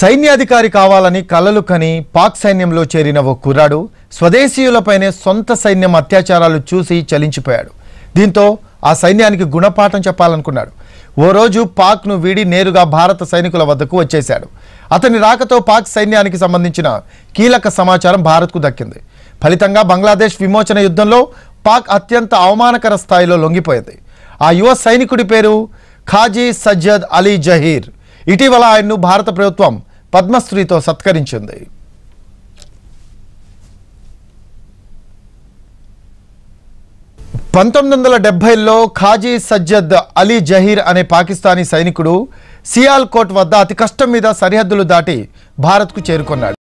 సైన్యాధికారి కావాలని కలలు కని పాక్ సైన్యంలో చేరిన ఓ కుర్రాడు స్వదేశీయులపైనే సొంత సైన్యం అత్యాచారాలు చూసి చలించిపోయాడు దీంతో ఆ సైన్యానికి గుణపాఠం చెప్పాలనుకున్నాడు ఓ రోజు పాక్ను వీడి నేరుగా భారత సైనికుల వద్దకు వచ్చేశాడు అతని రాకతో పాక్ సైన్యానికి సంబంధించిన కీలక సమాచారం భారత్కు దక్కింది ఫలితంగా బంగ్లాదేశ్ విమోచన యుద్ధంలో పాక్ అత్యంత అవమానకర స్థాయిలో లొంగిపోయింది ఆ యువ సైనికుడి పేరు ఖాజీ సజ్జద్ అలీ జహీర్ ఇటీవల ఆయన్ను భారత ప్రభుత్వం పద్మశ్రీతో సత్కరించింది పంతొమ్మిది వందల డెబ్బైలో ఖాజీ సజ్జద్ అలీ జహీర్ అనే పాకిస్తానీ సైనికుడు సియాల్ కోట్ వద్ద అతి కష్టం మీద సరిహద్దులు దాటి భారత్కు చేరుకున్నాడు